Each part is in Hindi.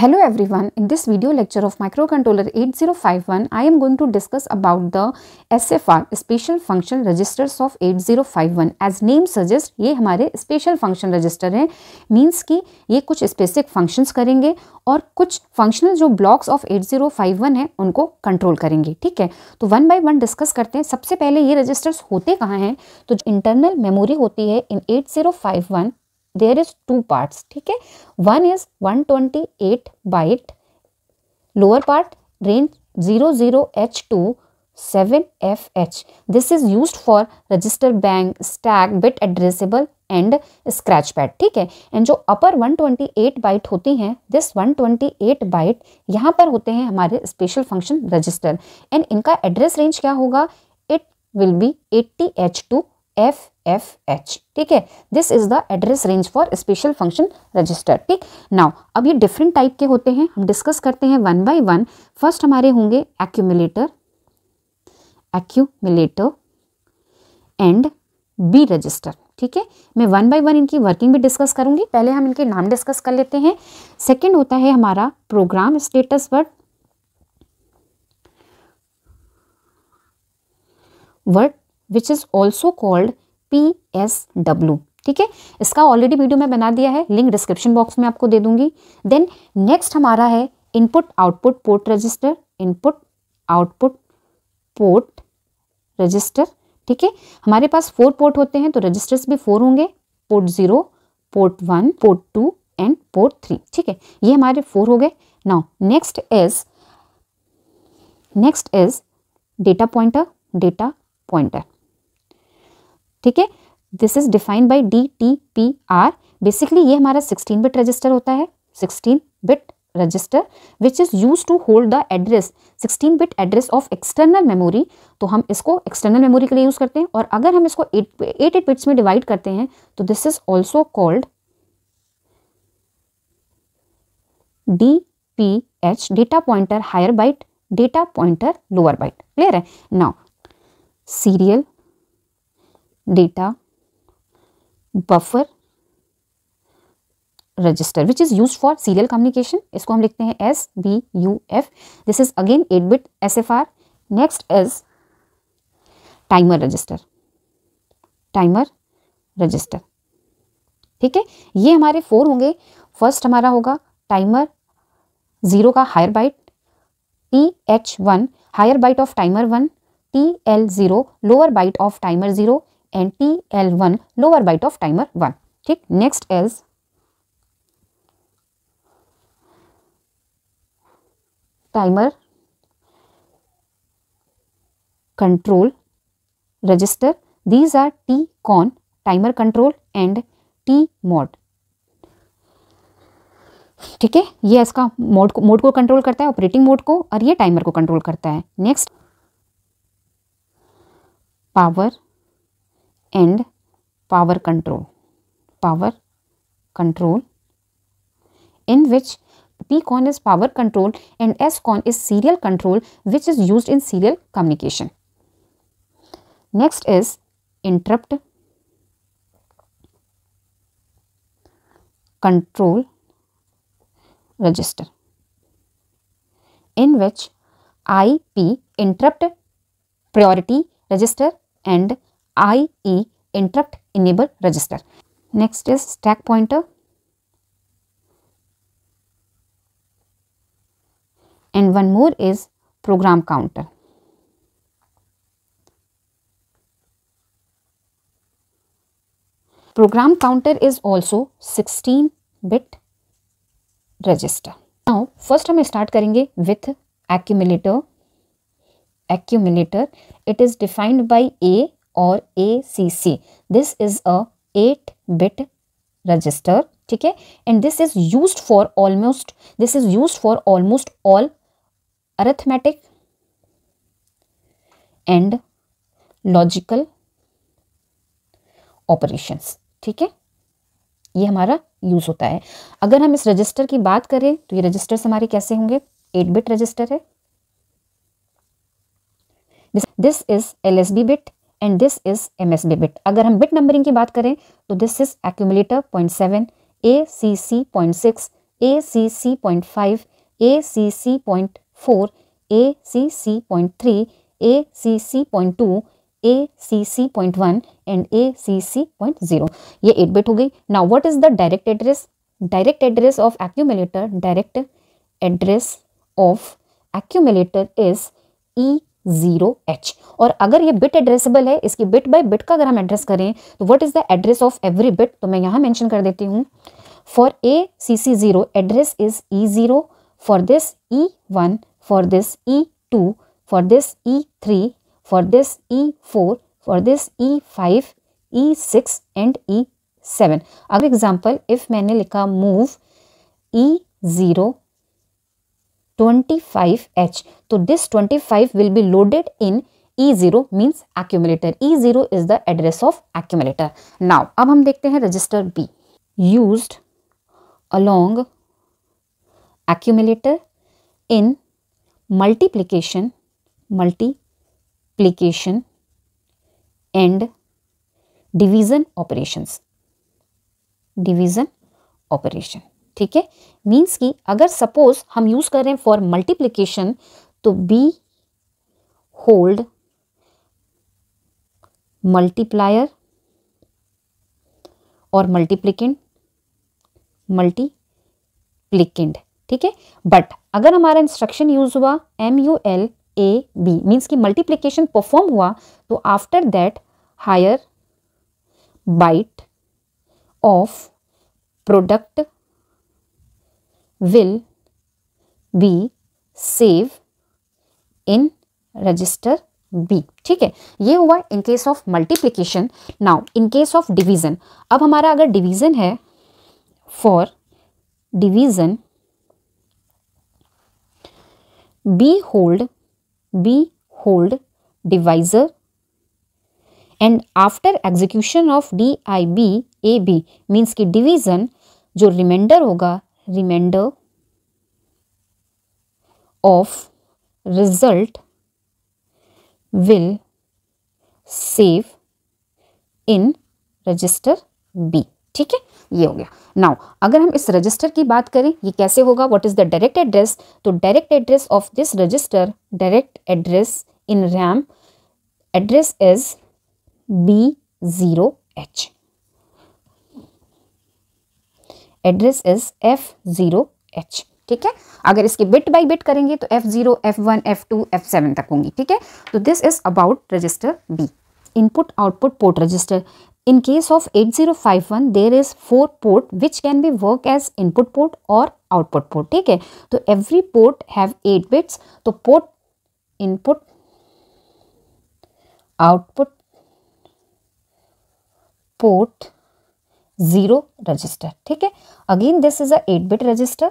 Hello everyone, in this video lecture of microcontroller 8051, I am going to discuss about the SFR special function registers of 8051. As name suggests, ये हमारे special function register हैं means कि ये कुछ specific functions करेंगे और कुछ functional जो blocks of 8051 हैं उनको control करेंगे ठीक है तो one by one discuss करते हैं सबसे पहले ये registers होते कहाँ हैं तो जो internal memory होती है in 8051 there is two parts ठीक है one is 128 twenty eight byte lower part range zero zero H two seven F H this is use for register bank stack, bit addressable and scratch pad ठीक है एंड जो अपर 128 बाइट होती हैं दिस 128 बाइट यहाँ पर होते हैं हमारे स्पेशल फंक्शन रजिस्टर एंड इनका एड्रेस रेंज क्या होगा it will be eighty H two F F H ठीक है this is the address range for special function register ठीक नाउ अब ये डिफरेंट टाइप के होते हैं हम डिस्कस करते हैं वन बाई वन फर्स्ट हमारे होंगे accumulator accumulator and B register ठीक है मैं वन बाई वन इनकी वर्किंग भी डिस्कस करूंगी पहले हम इनके नाम डिस्कस कर लेते हैं सेकेंड होता है हमारा program status word word which is also called P S W ठीक है इसका ऑलरेडी वीडियो मैं बना दिया है लिंक डिस्क्रिप्शन बॉक्स में आपको दे दूंगी देन नेक्स्ट हमारा है input output port register input output port register ठीक है हमारे पास फोर पोर्ट होते हैं तो रजिस्टर्स भी फोर होंगे port zero port one port two and port three ठीक है ये हमारे फोर हो गए now next is next is data pointer data pointer ठीक है this is defined by D T P R basically ये हमारा सिक्सटीन बिट रजिस्टर होता है sixteen bit register which is use to hold the address 16 bit address of external memory तो हम इसको एक्सटर्नल मेमोरी के लिए यूज़ करते हैं और अगर हम इसको एट एट बिट्स में डिवाइड करते हैं तो this is also called D P H data pointer higher byte data pointer lower byte clear है now serial data buffer register which is use for serial communication इसको हम लिखते हैं S B U F this is again eight bit S F R next is timer register timer register ठीक है ये हमारे फोर होंगे फर्स्ट हमारा होगा टाइमर ज़ीरो का higher byte T H one higher byte of timer one T L zero lower byte of timer zero and T L one lower byte of timer one ठीक next as timer control register these are T CON timer control and T MOD ठीक है ये इसका मोड को मोड को कंट्रोल करता है ऑपरेटिंग मोड को और ये टाइमर को कंट्रोल करता है next power and power control. Power control in which P con is power control and S con is serial control which is used in serial communication. Next is interrupt control register in which IP interrupt priority register and I E interrupt enable register next is stack pointer and one more is program counter program counter is also sixteen bit register now first हम स्टार्ट करेंगे with accumulator accumulator it is defined by A और A C C this is a eight bit register ठीक है and this is use for almost this is use for almost all arithmetic and logical operations ठीक है ये हमारा यूज़ होता है अगर हम इस रजिस्टर की बात करें तो ये रजिस्टर्स हमारे कैसे होंगे एट बिट रजिस्टर है this is L S B bit and this is M S B bit अगर हम बिट नंबरिंग की बात करें तो this is accumulator point seven A C C point six A C C point five A C C point four A C C point three A C C point two A C C point one and A C C point zero ये एट बिट हो गई now what is the direct address direct address of accumulator direct address of accumulator is E zero H और अगर ये बिट एड्रेसेबल है इसकी बिट बाय बिट का अगर हम एड्रेस करें तो what is the address of every bit तो मैं यहां मेंशन कर देती हूँ for A C C zero address is E zero for this E one for this E two for this E three for this E four for this E five E six and E seven अगर एग्जाम्पल इफ़ मैंने लिखा move E zero 25H. So this 25 will be loaded in E0 means accumulator. E0 is the address of accumulator. Now अब हम देखते हैं register B. Used along accumulator in multiplication multiplication and division operations division operation ठीक है मीन्स कि अगर सपोज हम यूज़ कर रहे हैं फॉर मल्टीप्लीकेशन तो बी होल्ड मल्टीप्लायर और मल्टीप्लिकेंड मल्टीप्लिकेंड ठीक है बट अगर हमारा इंस्ट्रक्शन यूज हुआ M U L A B means कि मल्टीप्लीकेशन परफॉर्म हुआ तो after that higher byte of product will be save in register B ठीक है ये हुआ in case of multiplication now in case of division अब हमारा अगर डिवीजन है for division B hold B hold divisor and after execution of D I V A B means की डिवीजन जो रिमाइंडर होगा remainder of result will save in register B. ठीक है ये हो गया नाउ अगर हम इस रजिस्टर की बात करें ये कैसे होगा what is the direct address तो direct address of this register direct address in RAM address is B zero H address is F zero H ठीक है अगर इसके बिट बाई बिट करेंगे तो F zero F one F two F seven तक होंगी ठीक है तो this is about register B input output port register in case of one there is four port which can B work as input port और आउटपुट पोर्ट ठीक है तो every port have eight bits तो port input output port zero register ठीक है again this is a eight bit register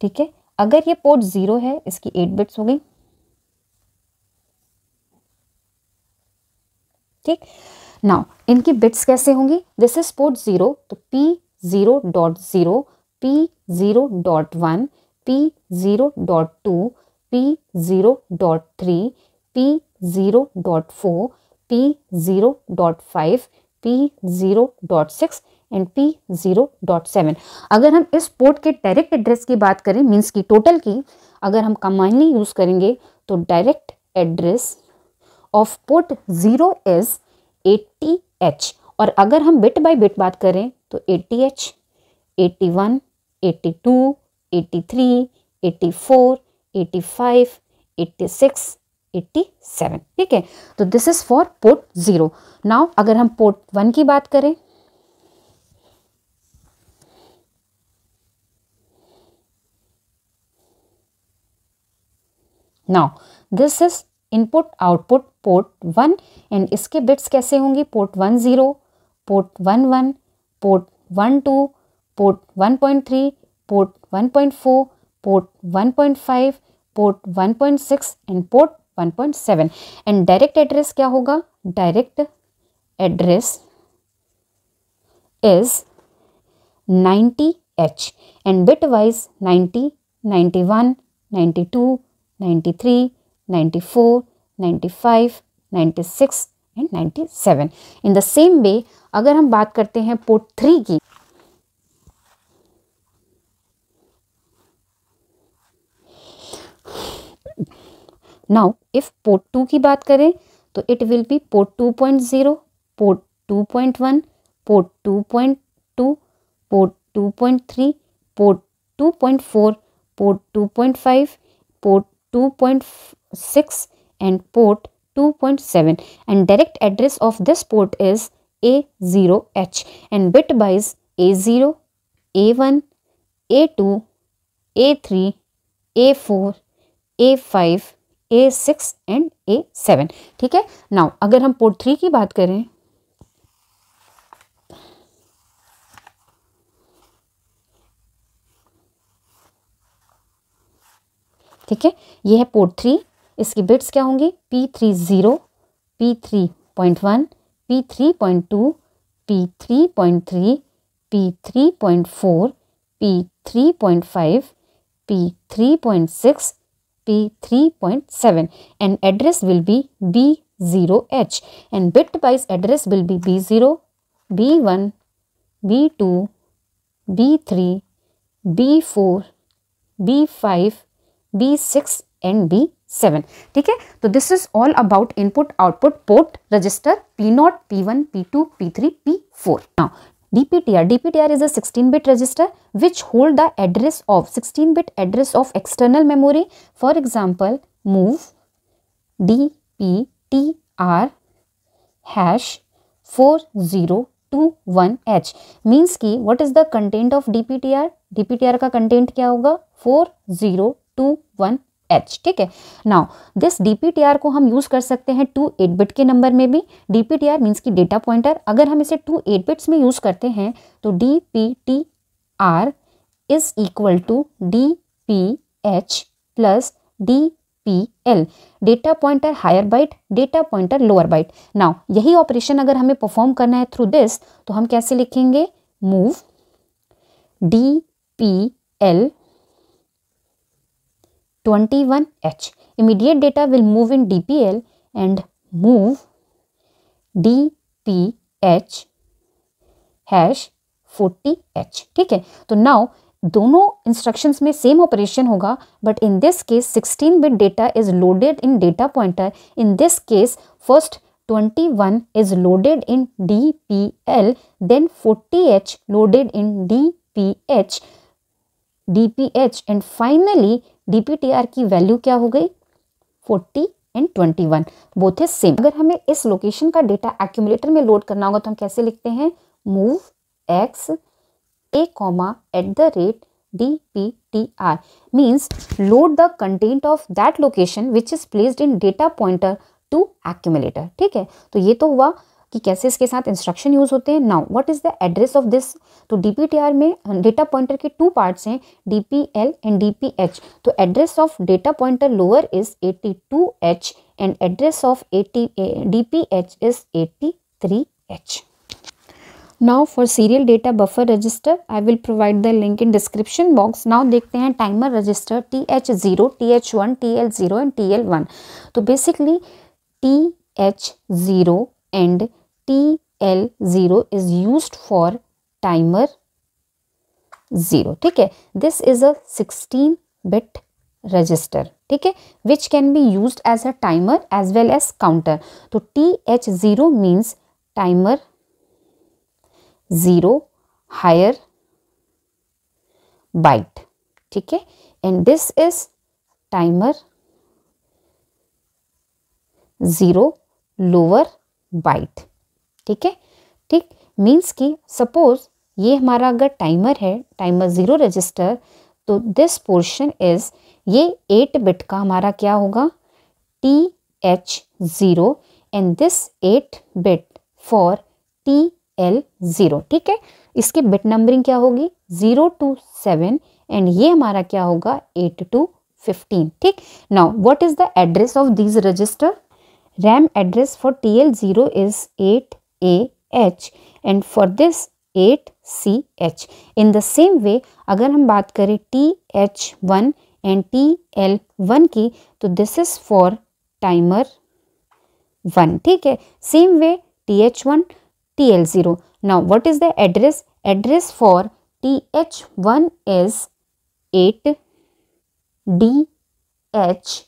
ठीक है अगर ये पोर्ट जीरो है इसकी एट बिट्स हो गई ठीक नाउ इनकी बिट्स कैसे होंगी दिस इज पोर्ट जीरो तो P zero dot zero P zero dot one P zero dot two P zero dot three P zero dot four P zero dot five P zero dot six and P zero dot seven अगर हम इस पोर्ट के डायरेक्ट एड्रेस की बात करें मीन्स की टोटल की अगर हम कमाइनली यूज़ करेंगे तो direct address of port zero is eighty H और अगर हम बिट बाय बिट बात करें तो eighty H eighty one eighty two eighty three eighty four eighty five eighty six 87 ठीक है तो this is for port zero now अगर हम पोर्ट वन की बात करें now this is input output port one and इसके बिट्स कैसे होंगे port one zero port one one port one two port one point three port one point four port one point five port one point six and port 1.7 and direct address क्या होगा direct address is 90 H and bit wise 90 91 92 93 94 95 96 and 97 in the same way अगर हम बात करते हैं पोर्ट थ्री की नाउ इफ़ पोर्ट टू की बात करें तो it will be port two point zero port two point one port two point two port two point three port two point four port two point five port two point six and and port two point seven direct address of this port is A zero H and bit wise A zero A one A two A three A four A five A six and A seven ठीक है नाउ अगर हम पोर्ट थ्री की बात करें ठीक है ये है पोर्ट थ्री इसकी बिट्स क्या होंगी P three zero P three point one P three point two P three point three P three point four P three point five P three point six be 3.7 and address will be B0H and bit wise address will be B0, B1, B2, B3, B4, B5, B6 and B seven ठीक है तो this is all about input output port register P not P one P two P three P four now DPTR. DPTR is a 16-bit register which hold the address of 16-bit address of external memory. For example, move DPTR hash 4021H means कि what is the content of DPTR? DPTR का content क्या होगा? 4021 एच ठीक है नाउ दिस डीपीटीआर को हम यूज़ कर सकते हैं टू एट बिट के नंबर में भी डीपीटीआर मीन्स की डेटा पॉइंटर अगर हम इसे टू एट बिट्स में यूज़ करते हैं तो D P T R is equal to D P H plus D P L data pointer higher byte data pointer lower byte now यही ऑपरेशन अगर हमें परफॉर्म करना है थ्रू दिस तो हम कैसे लिखेंगे move D P L 21H. Immediate data will move in DPL and move DPH hash 40H. ठीक है तो नाउ दोनों इंस्ट्रक्शंस में सेम ऑपरेशन होगा but in this case 16 bit data is loaded in data pointer in this case first 21 is loaded in DPL, then 40H loaded in DPH. D P H and finally T R की वैल्यू क्या हो गई forty and twenty one both is same अगर हमें इस लोकेशन का डेटा एक्यूमलेटर में लोड करना होगा तो हम कैसे लिखते हैं move X A comma at the rate D P T R means load the content of that location which is placed in data pointer to accumulator ठीक है तो ये तो हुआ कि कैसे इसके साथ इंस्ट्रक्शन यूज़ होते हैं now what is the address of this तो डीपीटीआर में डेटा पॉइंटर के टू पार्ट्स हैं डीपीएल एंड डीपीएच तो address of data pointer lower is H and address of P H is H now for serial data buffer register I will provide the link in description box नाउ देखते हैं timer register T H zero T H one T L zero and T L one तो basically T H zero and T L zero is use for timer zero ठीक है this is a sixteen bit register ठीक है which can be use as a timer as well as counter तो T H zero means timer zero higher byte ठीक है and this is timer zero lower byte ठीक है ठीक मीन्स कि सपोज ये हमारा अगर टाइमर है टाइमर ज़ीरो रजिस्टर तो दिस पोर्शन इज़ ये एट बिट का हमारा क्या होगा T H zero and this eight bit for T L zero ठीक है इसके बिट नंबरिंग क्या होगी ज़ीरो टू सेवन एंड ये हमारा क्या होगा एट टू फिफ्टीन ठीक now what is the address of this register RAM address for TL0 is 8AH and for this 8CH. In the same way अगर हम बात करें TH1 and TL1 की तो this is for timer 1 ठीक है same way TH1 TL0. Now what is the address? Address for TH1 is 8DH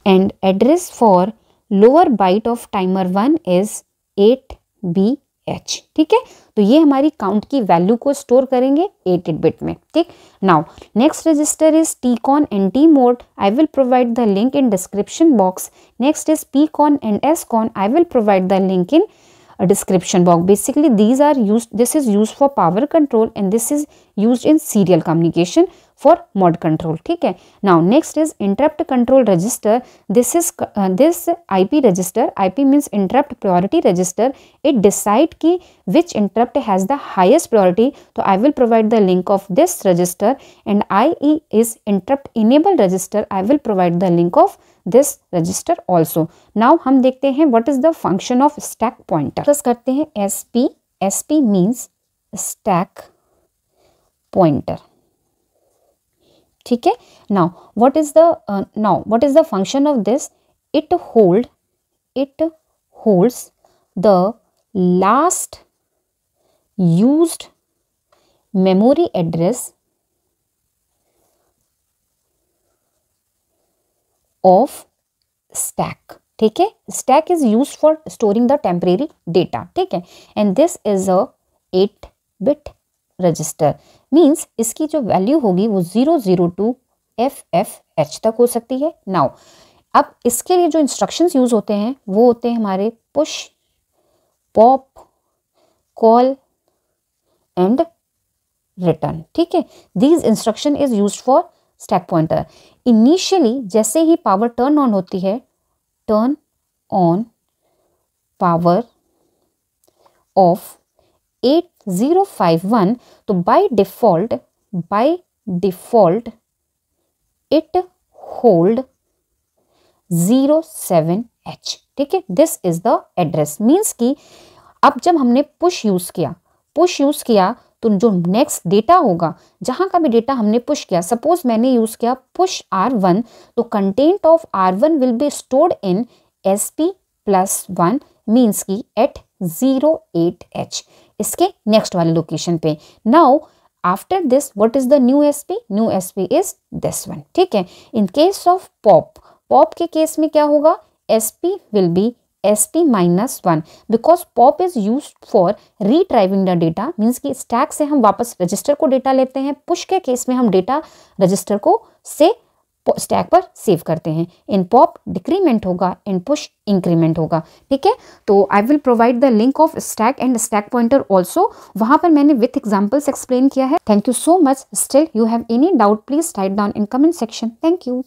and address for lower byte of timer one is eight B H ठीक है तो ये हमारी काउंट की वैल्यू को स्टोर करेंगे एट एट बिट में ठीक now next register is T con and T mode I will provide the link in description box next is P con and S con I will provide the link in description box basically these are use this is use for power control and this is use in serial communication for mode control ठीक है now next is interrupt control register this is this IP register IP means interrupt priority register it decide की which interrupt has the highest priority तो I will provide the link of this register and IE is interrupt enable register I will provide the link of this register also now हम देखते हैं what is the function of stack pointer करते हैं S P S P means stack pointer ठीक है now what is the now what is the function of this it hold it holds used memory address of stack ठीक है stack is used for storing the temporary data ठीक है and this is a 8 bit register means इसकी जो वैल्यू होगी वो zero zero two F F H तक हो सकती है नाउ अब इसके लिए जो इंस्ट्रक्शंस यूज़ होते हैं वो होते हैं हमारे push pop call and return ठीक है these instruction is use for stack pointer initially जैसे ही पावर टर्न ऑन होती है turn on power of eight zero five one तो by default by default it hold zero seven H ठीक है this is the address means कि अब जब हमने पुश यूज़ किया पुश यूज़ किया तो जो नेक्स्ट डेटा होगा जहां का भी डेटा हमने पुश किया सपोज मैंने यूज़ किया पुश आर वन तो content of R one will be stored in S P plus one means की एट ज़ीरो एट एच इसके नेक्स्ट वाले लोकेशन पे now after this what is the new S P new S P is this one ठीक है in case of pop pop के केस में क्या होगा S P will be S P minus one because pop is use for retrieving the data means कि स्टैक से हम वापस रजिस्टर को डेटा लेते हैं पुश के केस में हम डेटा रजिस्टर को से स्टैक पर सेव करते हैं इन पॉप डिक्रीमेंट होगा इन पुश इंक्रीमेंट होगा ठीक है तो I will provide the link of stack and stack pointer also वहां पर मैंने विथ एग्जाम्पल्स एक्सप्लेन किया है thank you so much still you have any doubt please type down in comment section thank you